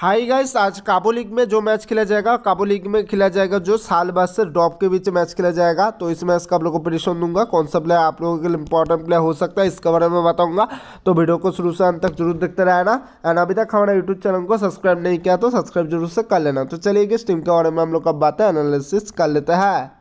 high guys आज काबो league में जो मैच खेला जाएगा काबो लीग में खेला जाएगा जो साल बाद से डॉप के बीच मैच खेला जाएगा तो इस मैच का आप लोगों को प्रेशन दूंगा कौन सा प्लेयर आप लोगों के लिए इंपॉर्टेंट प्लेयर हो सकता है इसके बारे में बताऊंगा तो वीडियो को शुरू से अंत तक जरूर देखते रहना एंड अभी तक हमारा यूट्यूब चैनल को सब्सक्राइब नहीं किया तो सब्सक्राइब जरूर से कर लेना तो चलिए इस टीम के बारे में हम लोग अब बातें एनालिसिस कर लेते हैं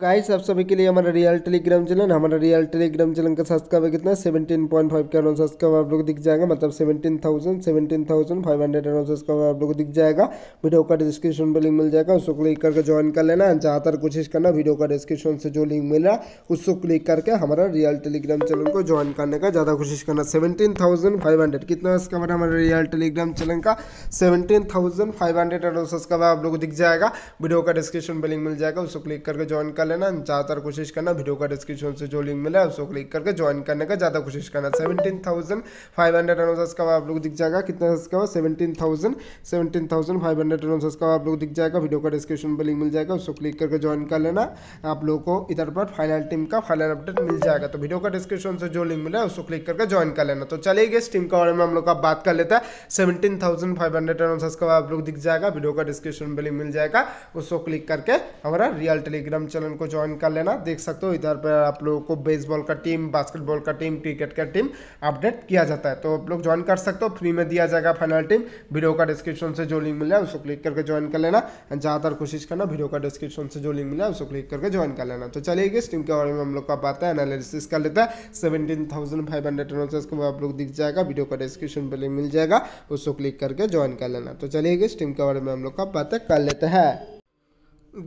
गाइस आप सभी के लिए हमारा रियल टेलीग्राम चैनल हमारा रियल टेलीग्राम चैनल का सब्सक्राइब कितना सेवेंटीन पॉइंट फाइव के अनाउंस सब्सक्राइबर आप लोग दिख जाएगा मतलब seventeen thousand seventeen thousand five hundred announce subscriber आप लोग दिख जाएगा वीडियो का डिस्क्रिप्शन पर लिंक मिल जाएगा उसको क्लिक करके ज्वाइन कर लेना ज़्यादातर कोशिश करना वीडियो का डिस्क्रिप्शन से जो लिंक मिल रहा है उसको क्लिक करके हमारा रियल टेलीग्राम चैनल को ज्वाइन करने का ज़्यादा कोशिश करना सेवेंटीन थाउजेंड फाइव हंड्रेड कितना हमारे रियल टेलीग्राम चैनल का seventeen thousand five hundred around आप लोग दिख जाएगा वीडियो का डिस्क्रिप्शन पर लिंक मिल जाएगा उसको क्लिक करके ज्वाइन ज्वाइन कर लेना ज़्यादातर कोशिश करना वीडियो का डिस्क्रिप्शन से जो लिंक मिला है उसको क्लिक करके ज्वाइन करने का ज़्यादा कोशिश करना सेवेंटीन थाउजेंड फाइव हंड्रेड अनुसार का आप लोग दिख जाएगा कितना subscriber seventeen thousand seventeen thousand five hundred अनुसार का आप लोग दिख जाएगा वीडियो का डिस्क्रिप्शन पर लिंक मिल जाएगा उसको क्लिक करके ज्वाइन कर लेना आप लोगों को इधर पर फाइनल टीम का फाइनल अपडेट मिल जाएगा तो वीडियो का डिस्क्रिप्शन से जो लिंक मिला है उसको क्लिक करके ज्वाइन कर लेना तो चलिए इस टीम के बारे में हम लोग आप बात कर लेते हैं सेवेंटीन थाउजेंड फाइव हंड्रेड अनुसार का आप लोग दिख जाएगा वीडियो का डिस्क्रिप्शन पर लिंक मिल जाएगा उसको क्लिक करके हमारा रियल टेलीग्राम चैनल चैनल को ज्वाइन कर लेना देख सकते हो इधर पर आप लोगों को बेसबॉल का टीम बास्केटबॉल का टीम क्रिकेट का टीम अपडेट किया जाता है तो आप लोग ज्वाइन कर सकते हो फ्री में दिया जाएगा फाइनल टीम वीडियो का डिस्क्रिप्शन से जो लिंक मिला है उसको क्लिक करके ज्वाइन कर लेना एंड ज़्यादातर कोशिश करना वीडियो का डिस्क्रिप्शन से जो लिंक मिला है उसको क्लिक करके ज्वाइन कर लेना तो चलिए इस टीम के बारे में हम लोग का बात है एनालिसिस कर लेता है seventeen thousand five hundred analysis को आप लोग दिख जाएगा वीडियो का डिस्क्रिप्शन पर लिंक मिल जाएगा उसको क्लिक करके ज्वाइन कर लेना तो चलिए इस टीम के बारे में हम लोग का बातें कर लेते हैं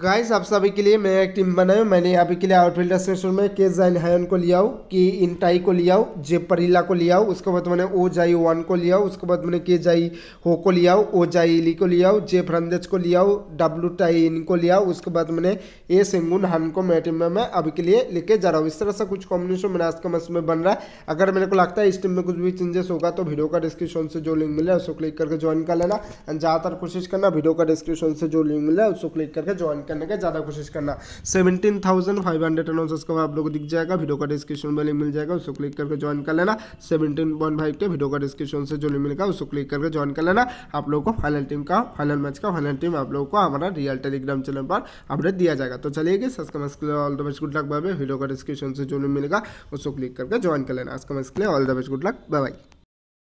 गाइस आप सभी के लिए मैं एक टीम बनाया हूँ मैंने अभी के लिए आउटफील्डर सेशन में के जैन हायन को लिया हूँ के इंटाई को लिया हूँ जे परीला को लिया हूँ उसके बाद मैंने ओ जाई वन को लिया हूँ उसके बाद मैंने के जाई हो को लिया हूँ ओ जाई इली को लिया हूँ जे फ्रंदेज को लिया हूँ डब्लू टाई इन को लिया हूँ उसके बाद मैंने ए सिंगुन हन को मैं टीम में मैं अभी के लिए लेके जा रहा हूँ इस तरह से कुछ कॉम्बिनेशन मेरा आज का मस में बन रहा है अगर मेरे को लगता है इस टीम में कुछ भी चेंजेस होगा तो वीडियो का डिस्क्रिप्शन से जो लिंक मिला है उसको क्लिक करके ज्वाइन कर लेना एंड ज़्यादातर कोशिश करना वीडियो का डिस्क्रिप्शन से जो लिंक मिला है उसको क्लिक करके ज्वाइन ज्वाइन करने का ज़्यादा कोशिश करना seventeen thousand five hundred announce का आप लोगों को दिख जाएगा वीडियो का डिस्क्रिप्शन में लिंक मिल जाएगा उसको क्लिक करके ज्वाइन कर लेना सेवेंटीन वन फाइव के वीडियो का डिस्क्रिप्शन से जो लिंक मिलेगा उसको क्लिक करके ज्वाइन कर लेना आप लोगों को फाइनल टीम का फाइनल मैच का फाइनल टीम आप लोगों को हमारा रियल टेलीग्राम चैनल पर अपडेट दिया जाएगा तो चलिए सस का मैच लिए all the best good luck bye video का डिस्क्रिप्शन से जो लिंक मिलेगा उसको क्लिक करके ज्वाइन कर लेना आज का लिए all the best good luck bye